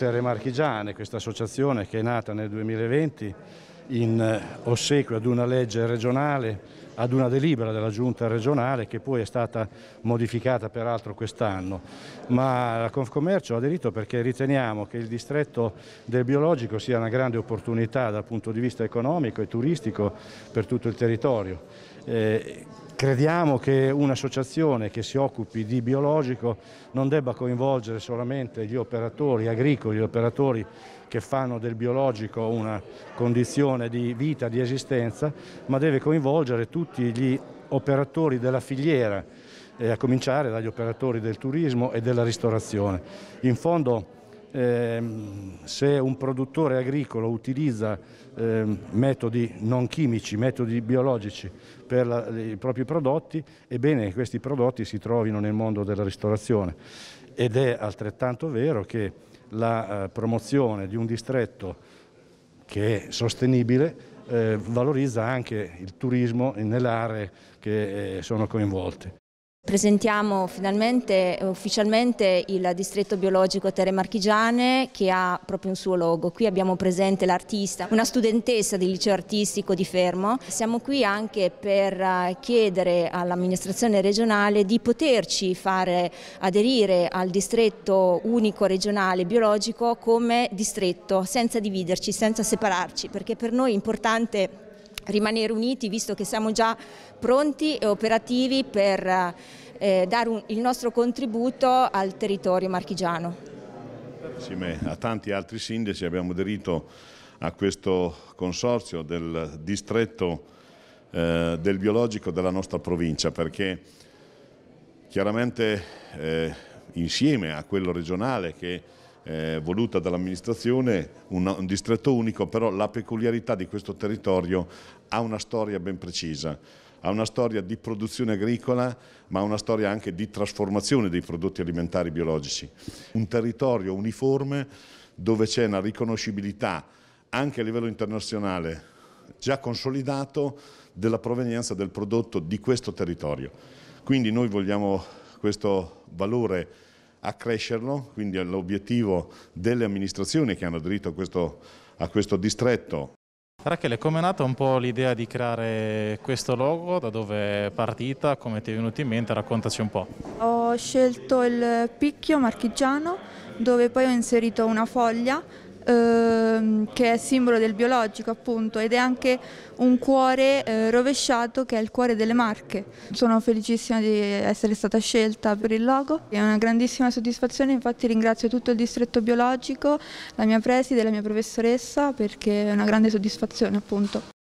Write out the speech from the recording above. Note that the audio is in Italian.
Terre Marchigiane, questa associazione che è nata nel 2020 in eh, ossequio ad una legge regionale, ad una delibera della giunta regionale che poi è stata modificata peraltro quest'anno, ma la Confcommercio ha aderito perché riteniamo che il distretto del biologico sia una grande opportunità dal punto di vista economico e turistico per tutto il territorio. Eh, Crediamo che un'associazione che si occupi di biologico non debba coinvolgere solamente gli operatori agricoli, gli operatori che fanno del biologico una condizione di vita, di esistenza, ma deve coinvolgere tutti gli operatori della filiera, eh, a cominciare dagli operatori del turismo e della ristorazione. In fondo Ehm, se un produttore agricolo utilizza ehm, metodi non chimici, metodi biologici per la, i propri prodotti, ebbene questi prodotti si trovino nel mondo della ristorazione. Ed è altrettanto vero che la eh, promozione di un distretto che è sostenibile eh, valorizza anche il turismo nelle aree che eh, sono coinvolte. Presentiamo finalmente, ufficialmente, il distretto biologico Terre Marchigiane che ha proprio un suo logo. Qui abbiamo presente l'artista, una studentessa del liceo artistico di Fermo. Siamo qui anche per eh, chiedere all'amministrazione regionale di poterci fare aderire al distretto unico regionale biologico come distretto, senza dividerci, senza separarci, perché per noi è importante rimanere uniti visto che siamo già pronti e operativi per eh, dare un, il nostro contributo al territorio marchigiano. Insieme a tanti altri sindaci abbiamo aderito a questo consorzio del distretto eh, del biologico della nostra provincia perché chiaramente eh, insieme a quello regionale che eh, voluta dall'amministrazione, un, un distretto unico, però la peculiarità di questo territorio ha una storia ben precisa ha una storia di produzione agricola ma ha una storia anche di trasformazione dei prodotti alimentari biologici. Un territorio uniforme dove c'è una riconoscibilità anche a livello internazionale già consolidato della provenienza del prodotto di questo territorio. Quindi noi vogliamo questo valore accrescerlo, quindi è l'obiettivo delle amministrazioni che hanno aderito a questo, a questo distretto. Rachele, come è nata un po' l'idea di creare questo logo? Da dove è partita? Come ti è venuto in mente? Raccontaci un po'. Ho scelto il picchio marchigiano dove poi ho inserito una foglia ehm, che è simbolo del biologico appunto ed è anche un cuore eh, rovesciato che è il cuore delle marche. Sono felicissima di essere stata scelta per il logo, è una grandissima soddisfazione, infatti ringrazio tutto il distretto biologico, la mia preside, e la mia professoressa perché è una grande soddisfazione appunto.